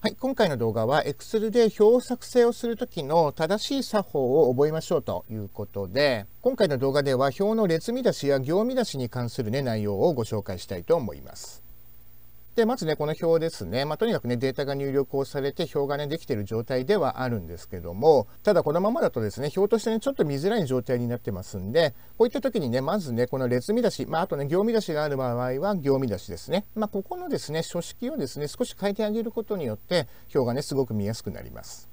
はい、今回の動画は Excel で表を作成をするときの正しい作法を覚えましょうということで、今回の動画では表の列見出しや行見出しに関する、ね、内容をご紹介したいと思います。で、まずね、この表ですね、まあ、とにかくね、データが入力をされて、表がね、できている状態ではあるんですけども、ただこのままだとですね、表としてね、ちょっと見づらい状態になってますんで、こういった時にね、まずね、この列見出し、まあ、あとね、行見出しがある場合は、行見出しですね。まあ、ここのですね、書式をですね、少し変えてあげることによって、表がね、すごく見やすくなります。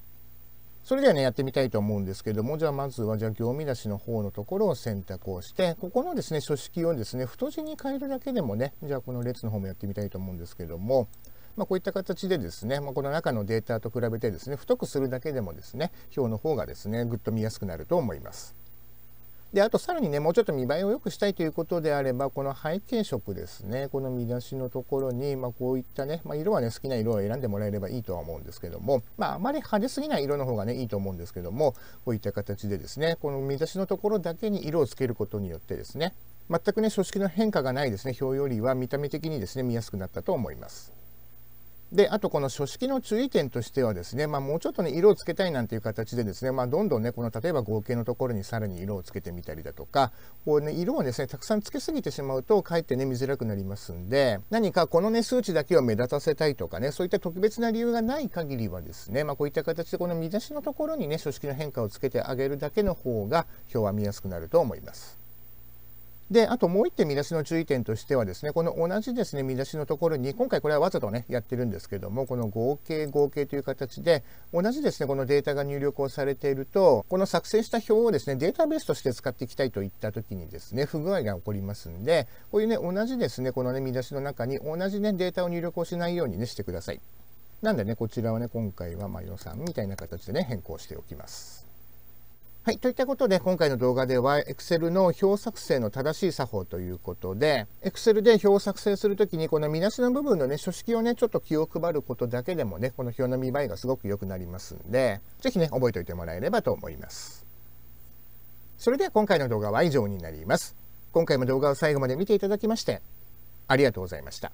それではねやってみたいと思うんですけどもじゃあまずはじゃあ行見出しの方のところを選択をしてここのですね書式をですね太字に変えるだけでもねじゃあこの列の方もやってみたいと思うんですけどもまあ、こういった形でですね、まあ、この中のデータと比べてですね太くするだけでもですね表の方がですねぐっと見やすくなると思います。であとさらにねもうちょっと見栄えを良くしたいということであればこの背景色ですねこの見出しのところに、まあ、こういったね、まあ、色はね好きな色を選んでもらえればいいとは思うんですけども、まあ、あまり派手すぎない色の方がねいいと思うんですけどもこういった形でですねこの見出しのところだけに色をつけることによってですね全くね書式の変化がないですね表よりは見た目的にですね見やすくなったと思います。であとこの書式の注意点としてはですね、まあ、もうちょっとね色をつけたいなんていう形でですね、まあ、どんどんねこの例えば合計のところにさらに色をつけてみたりだとかこう、ね、色をですねたくさんつけすぎてしまうとかえってね見づらくなりますんで何かこのね数値だけを目立たせたいとかねそういった特別な理由がない限りはですね、まあ、こういった形でこの見出しのところにね書式の変化をつけてあげるだけの方が表は見やすくなると思います。であともう1点見出しの注意点としてはですねこの同じですね見出しのところに今回これはわざとねやってるんですけどもこの合計合計という形で同じですねこのデータが入力をされているとこの作成した表をですねデータベースとして使っていきたいといった時にですね不具合が起こりますんでこういうね同じですねこのね見出しの中に同じねデータを入力をしないようにねしてください。なんでねこちらはね今回はま予算みたいな形でね変更しておきます。はい、といったことで今回の動画では Excel の表作成の正しい作法ということで Excel で表を作成する時にこの見出しの部分のね書式をねちょっと気を配ることだけでもねこの表の見栄えがすごく良くなりますんで是非ね覚えておいてもらえればと思います。それでは今回の動画は以上になります。今回も動画を最後まで見ていただきましてありがとうございました。